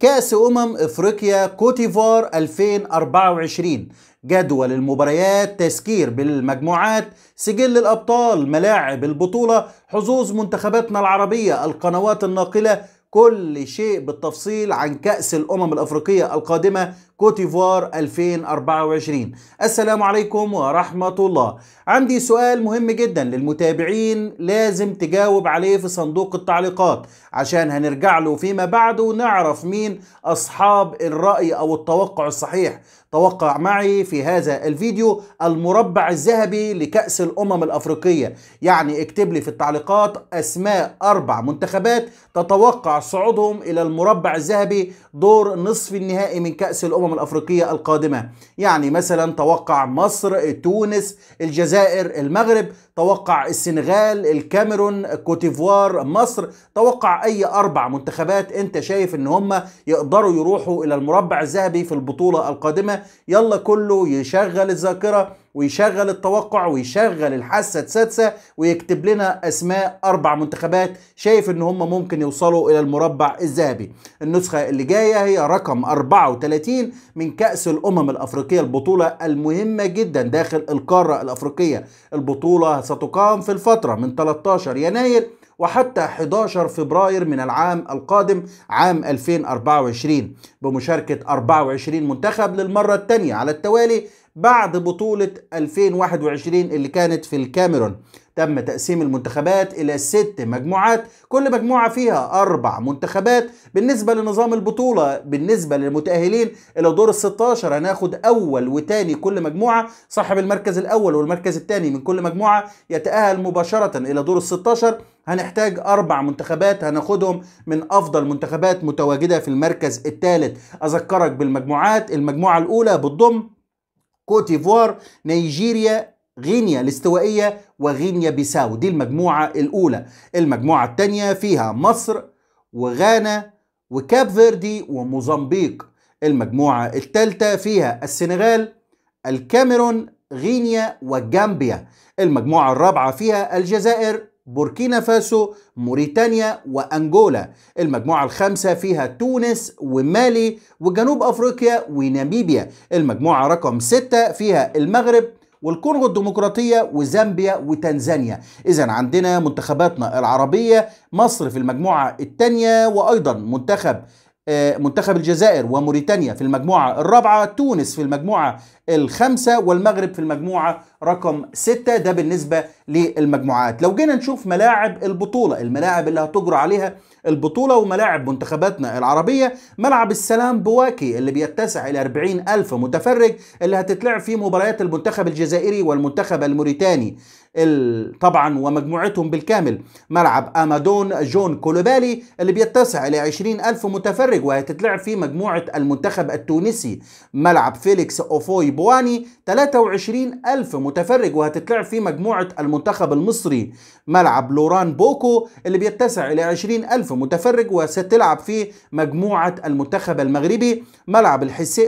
كأس أمم إفريقيا كوتيفار 2024 جدول المباريات تسكير بالمجموعات سجل الأبطال ملاعب البطولة حظوظ منتخباتنا العربية القنوات الناقلة كل شيء بالتفصيل عن كأس الأمم الأفريقية القادمة كوت ديفوار 2024 السلام عليكم ورحمة الله عندي سؤال مهم جدا للمتابعين لازم تجاوب عليه في صندوق التعليقات عشان هنرجع له فيما بعد ونعرف مين أصحاب الرأي أو التوقع الصحيح توقع معي في هذا الفيديو المربع الذهبي لكأس الأمم الأفريقية يعني اكتب لي في التعليقات أسماء أربع منتخبات تتوقع صعودهم إلى المربع الذهبي دور نصف النهائي من كأس الأمم الأمم الأفريقية القادمة يعني مثلا توقع مصر تونس الجزائر المغرب توقع السنغال الكاميرون كوتيفوار مصر توقع أي أربع منتخبات أنت شايف أن هم يقدروا يروحوا إلى المربع الذهبي في البطولة القادمة يلا كله يشغل الذاكرة ويشغل التوقع ويشغل الحاسه السادسه ويكتب لنا اسماء اربع منتخبات شايف ان هم ممكن يوصلوا الى المربع الذهبي النسخه اللي جايه هي رقم 34 من كاس الامم الافريقيه البطوله المهمه جدا داخل القاره الافريقيه البطوله ستقام في الفتره من 13 يناير وحتى 11 فبراير من العام القادم عام 2024 بمشاركة 24 منتخب للمرة الثانية على التوالي بعد بطولة 2021 اللي كانت في الكاميرون تم تقسيم المنتخبات إلى ست مجموعات كل مجموعة فيها أربع منتخبات بالنسبة لنظام البطولة بالنسبة للمتأهلين إلى دور الستاشر هناخد أول وتاني كل مجموعة صاحب المركز الأول والمركز الثاني من كل مجموعة يتأهل مباشرة إلى دور الستاشر هنحتاج أربع منتخبات هناخدهم من أفضل منتخبات متواجدة في المركز الثالث أذكرك بالمجموعات المجموعة الأولى بتضم كوت ديفوار نيجيريا غينيا الاستوائية وغينيا بيساو دي المجموعة الأولى المجموعة الثانية فيها مصر وغانا وكاب فيردي وموزمبيق المجموعة الثالثة فيها السنغال الكاميرون غينيا وجامبيا المجموعة الرابعة فيها الجزائر بوركينا فاسو موريتانيا وأنجولا المجموعة الخامسة فيها تونس ومالي وجنوب أفريقيا وناميبيا المجموعة رقم ستة فيها المغرب والكونغو الديمقراطية وزامبيا وتنزانيا إذا عندنا منتخباتنا العربية مصر في المجموعة الثانية وأيضا منتخب آه، منتخب الجزائر وموريتانيا في المجموعة الرابعة تونس في المجموعة الخمسة والمغرب في المجموعة رقم ستة ده بالنسبة للمجموعات لو جينا نشوف ملاعب البطولة الملاعب اللي هتجرى عليها البطولة وملاعب منتخباتنا العربية ملعب السلام بواكي اللي بيتسع إلى 40 ألف متفرج اللي هتتلعب فيه مباريات المنتخب الجزائري والمنتخب الموريتاني طبعا ومجموعتهم بالكامل ملعب أمادون جون كولوبالي اللي بيتسع إلى 20 ألف متفرج وهتتلعب فيه مجموعة المنتخب التونسي ملعب فيليكس أوفوي بواني 23 ألف متفرج وهتتلعب في مجموعة المنتخب المصري ملعب لوران بوكو اللي بيتسع إلى 20 ألف متفرج وستلعب في مجموعة المنتخب المغربي ملعب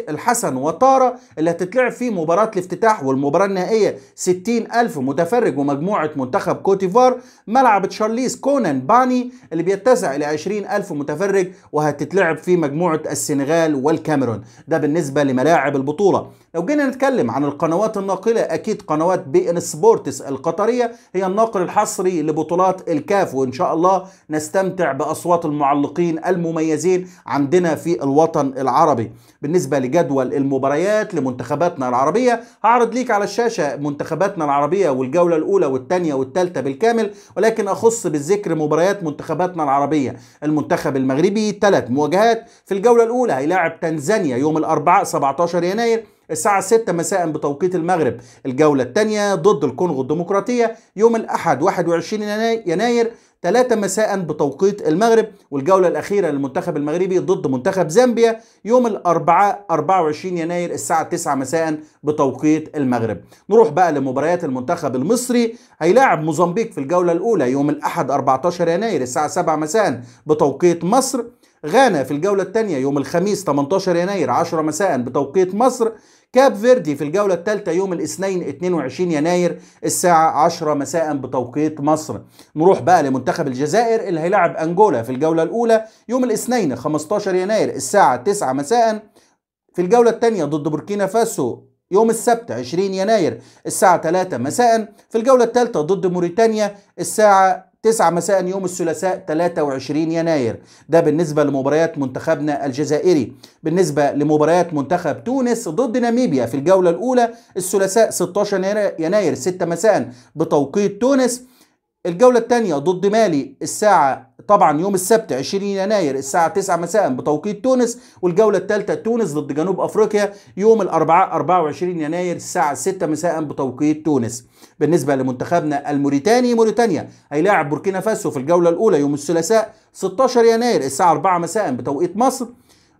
الحسن وطارة اللي هتتلعب فيه مباراة الافتتاح والمباراة النهائية 60 ألف متفرج ومجموعة منتخب كوتيفار ملعب تشارليز كونان باني اللي بيتسع إلى 20 ألف متفرج وهتتلعب في مجموعة السنغال والكاميرون ده بالنسبة لملاعب البطولة لو جينا خلينا نتكلم عن القنوات الناقلة أكيد قنوات بي إن سبورتس القطرية هي الناقل الحصري لبطولات الكاف وإن شاء الله نستمتع بأصوات المعلقين المميزين عندنا في الوطن العربي بالنسبة لجدول المباريات لمنتخباتنا العربية هعرض ليك على الشاشة منتخباتنا العربية والجولة الأولى والثانية والثالثة بالكامل ولكن أخص بالذكر مباريات منتخباتنا العربية المنتخب المغربي ثلاث مواجهات في الجولة الأولى هيلاعب تنزانيا يوم الأربعاء 17 يناير الساعة 6 مساء بتوقيت المغرب الجولة الثانية ضد الكونغو الديمقراطية يوم الأحد 21 يناير 3 مساء بتوقيت المغرب والجولة الأخيرة للمنتخب المغربي ضد منتخب زامبيا يوم الأربعاء 24 يناير الساعة 9 مساء بتوقيت المغرب نروح بقى لمباريات المنتخب المصري هيلاعب موزمبيق في الجولة الأولى يوم الأحد 14 يناير الساعة 7 مساء بتوقيت مصر غانا في الجولة الثانية يوم الخميس 18 يناير 10 مساء بتوقيت مصر كاب فيردي في الجولة الثالثة يوم الاثنين 22 يناير الساعة 10 مساء بتوقيت مصر نروح بقى لمنتخب الجزائر اللي هيلعب أنجولا في الجولة الأولى يوم الاثنين 15 يناير الساعة 9 مساء في الجولة الثانية ضد بوركينا فاسو يوم السبت 20 يناير الساعة 3 مساء في الجولة الثالثة ضد موريتانيا الساعة 9 مساء يوم الثلاثاء 23 يناير ده بالنسبة لمباريات منتخبنا الجزائري بالنسبة لمباريات منتخب تونس ضد ناميبيا في الجولة الأولى الثلاثاء 16 يناير 6 مساء بتوقيت تونس الجولة الثانية ضد مالي الساعة طبعا يوم السبت 20 يناير الساعه 9 مساء بتوقيت تونس والجوله الثالثه تونس ضد جنوب افريقيا يوم الاربعاء 24 يناير الساعه 6 مساء بتوقيت تونس بالنسبه لمنتخبنا الموريتاني موريتانيا هيلاعب بوركينا فاسو في الجوله الاولى يوم الثلاثاء 16 يناير الساعه 4 مساء بتوقيت مصر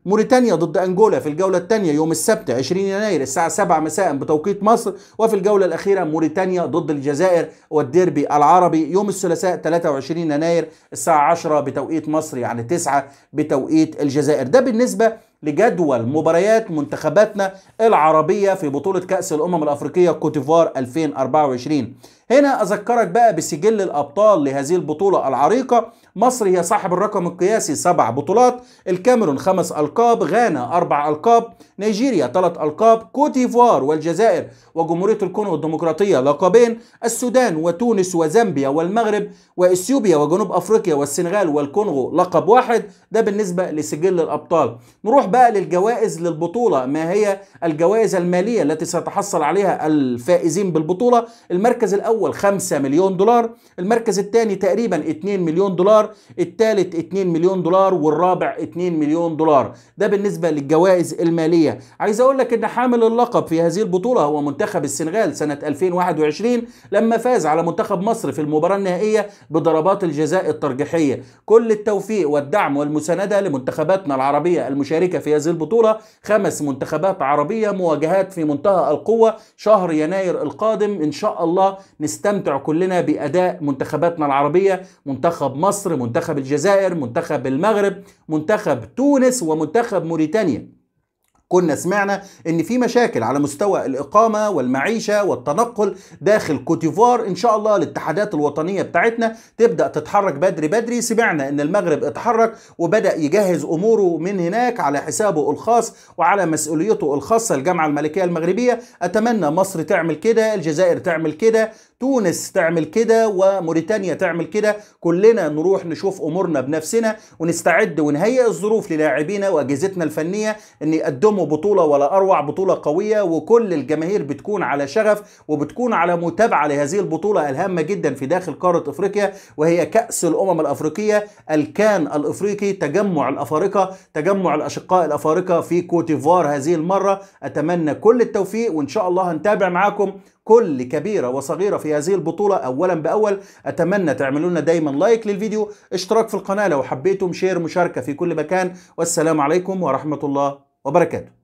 موريتانيا ضد أنجولا في الجولة الثانية يوم السبت 20 يناير الساعة 7 مساء بتوقيت مصر وفي الجولة الأخيرة موريتانيا ضد الجزائر والديربي العربي يوم الثلاثاء 23 يناير الساعة 10 بتوقيت مصر يعني 9 بتوقيت الجزائر ده بالنسبة لجدول مباريات منتخباتنا العربية في بطولة كأس الأمم الأفريقية كوتيفوار 2024 هنا أذكرك بقى بسجل الأبطال لهذه البطولة العريقة مصر هي صاحب الرقم القياسي سبع بطولات الكاميرون خمس ألقاب غانا أربع ألقاب نيجيريا ثلاث ألقاب كوت ديفوار والجزائر وجمهورية الكونغو الديمقراطية لقبين السودان وتونس وزامبيا والمغرب وإثيوبيا وجنوب أفريقيا والسنغال والكونغو لقب واحد ده بالنسبة لسجل الأبطال نروح بقى للجوائز للبطولة ما هي الجوائز المالية التي سيتحصل عليها الفائزين بالبطولة المركز الأول 5 مليون دولار المركز الثاني تقريبا 2 مليون دولار الثالث 2 مليون دولار والرابع 2 مليون دولار ده بالنسبة للجوائز المالية عايز اقول لك ان حامل اللقب في هذه البطولة هو منتخب السنغال سنة 2021 لما فاز على منتخب مصر في المباراة النهائية بضربات الجزاء الترجيحية كل التوفيق والدعم والمساندة لمنتخباتنا العربية المشاركة في هذه البطولة خمس منتخبات عربية مواجهات في منتهى القوة شهر يناير القادم ان شاء الله نستمتع كلنا بأداء منتخباتنا العربية منتخب مصر مصر منتخب الجزائر منتخب المغرب منتخب تونس ومنتخب موريتانيا كنا سمعنا ان في مشاكل على مستوى الاقامه والمعيشه والتنقل داخل كوتيفوار ان شاء الله الاتحادات الوطنيه بتاعتنا تبدا تتحرك بدري بدري سمعنا ان المغرب اتحرك وبدا يجهز اموره من هناك على حسابه الخاص وعلى مسؤوليته الخاصه الجامعه الملكيه المغربيه اتمنى مصر تعمل كده الجزائر تعمل كده تونس تعمل كده وموريتانيا تعمل كده كلنا نروح نشوف امورنا بنفسنا ونستعد ونهيئ الظروف للاعبينا واجهزتنا الفنيه ان يقدموا بطوله ولا اروع بطوله قويه وكل الجماهير بتكون على شغف وبتكون على متابعه لهذه البطوله الهامه جدا في داخل قاره افريقيا وهي كاس الامم الافريقيه الكان الافريقي تجمع الافارقه تجمع الاشقاء الافارقه في كوتيفوار هذه المره اتمنى كل التوفيق وان شاء الله هنتابع معاكم كل كبيره وصغيره في في هذه البطولة أولا بأول أتمنى تعملوا لنا دايما لايك للفيديو اشتراك في القناة لو حبيتم شير مشاركة في كل مكان والسلام عليكم ورحمة الله وبركاته